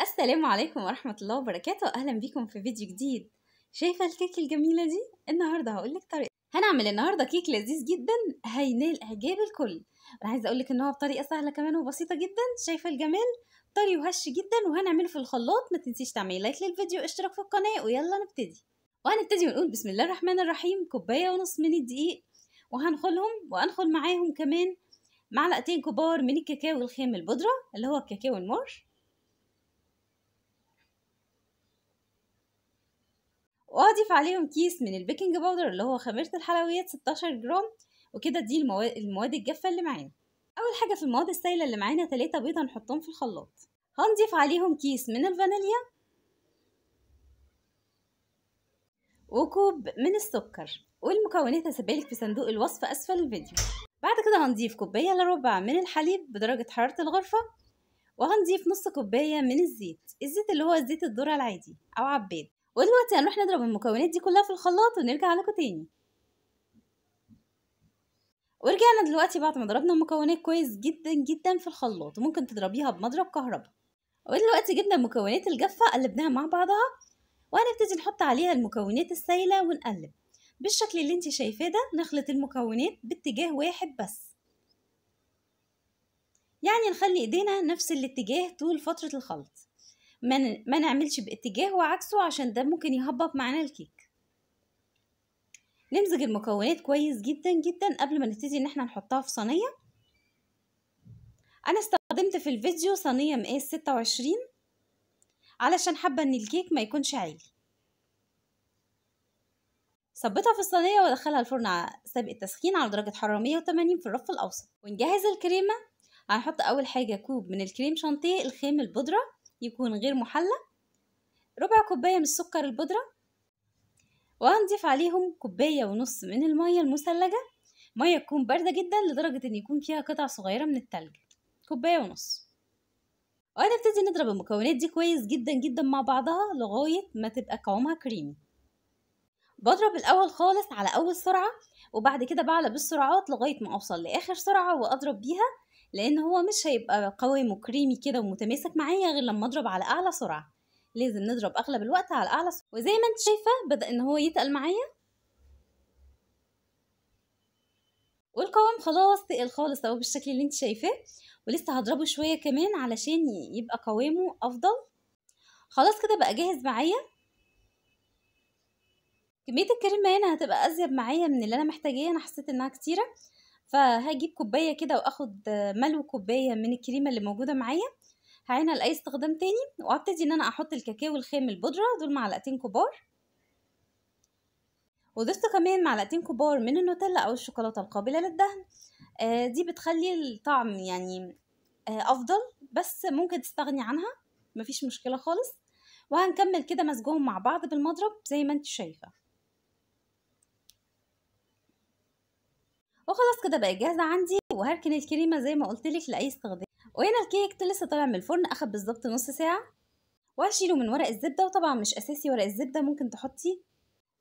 السلام عليكم ورحمة الله وبركاته أهلا بيكم في فيديو جديد شايفة الكيك الجميلة دي؟ النهاردة هقولك طريقة هنعمل النهاردة كيك لذيذ جدا هينال إعجاب الكل أنا عايزة أقولك إن هو بطريقة سهلة كمان وبسيطة جدا شايفة الجمال طري وهش جدا وهنعمله في الخلاط ما تنسيش تعملي لايك للفيديو اشتراك في القناة ويلا نبتدي وهنبتدي ونقول بسم الله الرحمن الرحيم كوباية ونص من الدقيق وهنخلهم وأنخل معاهم كمان معلقتين كبار من الكاكاو الخام البودرة اللي هو الكاكاو المر واضيف عليهم كيس من البيكنج باودر اللي هو خميرة الحلويات 16 جرام وكده دي المواد, الجافة اللي معانا اول حاجة في المواد السائلة اللي معانا 3 بيضة نحطهم في الخلاط هنضيف عليهم كيس من الفانيليا وكوب من السكر والمكونات لك في صندوق الوصف اسفل الفيديو بعد كده هنضيف كوباية الا ربع من الحليب بدرجة حرارة الغرفة وهنضيف نص كوباية من الزيت الزيت اللي هو زيت الذرة العادي او عباد ودلوقتي هنروح نضرب المكونات دي كلها في الخلاط ونرجع لكم تاني ورجعنا دلوقتي بعد ما ضربنا المكونات كويس جدا جدا في الخلاط وممكن تضربيها بمضرب كهرباء ودلوقتي جبنا المكونات الجافة قلبناها مع بعضها وهنبتدي نحط عليها المكونات السايلة ونقلب بالشكل اللي انت شايفاه ده نخلط المكونات باتجاه واحد بس يعني نخلي ايدينا نفس الاتجاه طول فترة الخلط ما نعملش باتجاه وعكسه عشان ده ممكن يهبط معانا الكيك نمزج المكونات كويس جدا جدا قبل ما نبتدي ان احنا نحطها في صينيه انا استخدمت في الفيديو صينيه مقاس 26 علشان حابه ان الكيك ما يكونش عالي ثبتها في الصينيه وادخلها الفرن على سابق التسخين على درجه حراره 180 في الرف الاوسط ونجهز الكريمه هنحط اول حاجه كوب من الكريم شانتيه الخام البودره يكون غير محلى ربع كوباية من السكر البودرة وهنضيف عليهم كوباية ونص من المية المثلجة مية تكون باردة جدا لدرجة ان يكون فيها قطع صغيرة من التلج كوباية ونص وهنبتدي نضرب المكونات دي كويس جدا جدا مع بعضها لغاية ما تبقى قوامها كريمي بضرب الاول خالص على اول سرعة وبعد كده بعلى بالسرعات لغاية ما اوصل لاخر سرعة واضرب بيها لان هو مش هيبقى قوي وكريمي كده ومتماسك معايا غير لما اضرب على اعلى سرعه لازم نضرب اغلب الوقت على اعلى سرعه وزي ما انت شايفه بدا ان هو يتقل معايا والقوام خلاص تقل خالص اهو بالشكل اللي انت شايفاه ولسه هضربه شويه كمان علشان يبقى قوامه افضل خلاص كده بقى جاهز معايا كميه الكريمه هنا هتبقى ازيد معايا من اللي انا محتاجاه انا حسيت انها كتيره فهجيب كوبايه كده واخد ملو كوبايه من الكريمه اللي موجوده معايا هعينها لاي استخدام تاني وابتدي ان انا احط الكاكاو الخام البودره دول معلقتين كبار وضفت كمان معلقتين كبار من النوتيلا او الشوكولاته القابله للدهن آه دي بتخلي الطعم يعني آه افضل بس ممكن تستغني عنها مفيش مشكله خالص وهنكمل كده مسجهم مع بعض بالمضرب زي ما انت شايفه وخلاص كده بقت جاهزه عندي وهركن الكريمه زي ما قلت لك لاي استخدام وهنا الكيك لسه طالع من الفرن اخد بالظبط نص ساعه وهشيله من ورق الزبده وطبعا مش اساسي ورق الزبده ممكن تحطي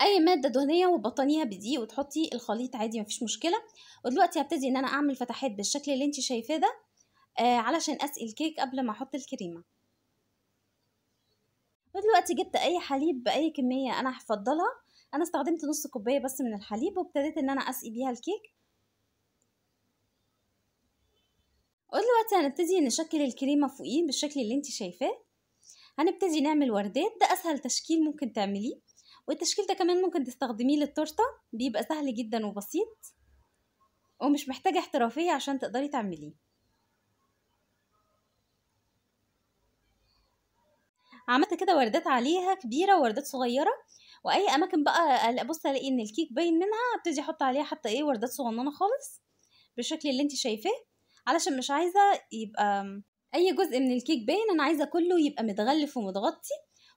اي ماده دهنيه وبطنيها بدقيق وتحطي الخليط عادي مفيش مشكله ودلوقتي هبتدي ان انا اعمل فتحات بالشكل اللي انت شايفاه ده آه علشان اسقي الكيك قبل ما احط الكريمه ودلوقتي جبت اي حليب باي كميه انا هفضلها انا استخدمت نص كوبايه بس من الحليب وابتديت ان انا اسقي بيها الكيك دلوقتي هنبتدي نشكل الكريمة فوقيه بالشكل اللي انت شايفاه هنبتدي نعمل وردات ده اسهل تشكيل ممكن تعمليه والتشكيل ده كمان ممكن تستخدميه للتورتة بيبقى سهل جدا وبسيط ومش محتاجة احترافية عشان تقدري تعمليه عملت كده وردات عليها كبيرة ووردات صغيرة واي اماكن بقى ابص الاقي ان الكيك باين منها ابتدي احط عليها حتى ايه وردات صغننة خالص بالشكل اللي انت شايفاه علشان مش عايزه يبقى اي جزء من الكيك باين انا عايزه كله يبقى متغلف ومتغطي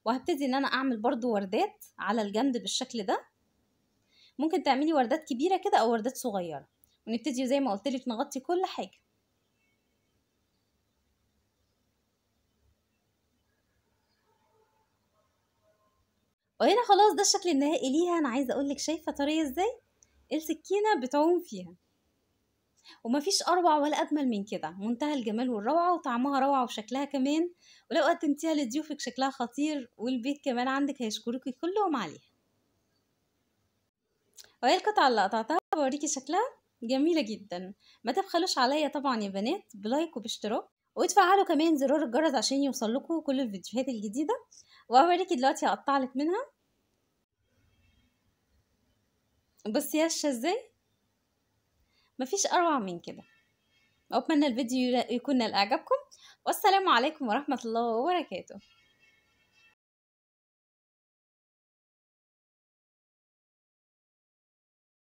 وهبتدي ان انا اعمل برضو وردات على الجنب بالشكل ده ممكن تعملي وردات كبيره كده او وردات صغيره ونبتدي زي ما قلت لك نغطي كل حاجه وهنا خلاص ده الشكل النهائي ليها انا عايزه اقول لك شايفه طريه ازاي السكينه بتعوم فيها ومفيش اروع ولا اجمل من كده منتهى الجمال والروعه وطعمها روعه وشكلها كمان ولو قدمتيها لضيوفك شكلها خطير والبيت كمان عندك هيشكروكي كلهم عليها وهي القطعه اللي قطعتها بوريكي شكلها جميله جدا ما تبخلوش عليا طبعا يا بنات بلايك وباشتراك وتفعلوا كمان زرار الجرس عشان يوصلكوا كل الفيديوهات الجديده وهوريكي دلوقتي هقطعلك منها بصي يا ازاي مفيش اروع من كده اتمنى الفيديو يكون نال اعجابكم والسلام عليكم ورحمه الله وبركاته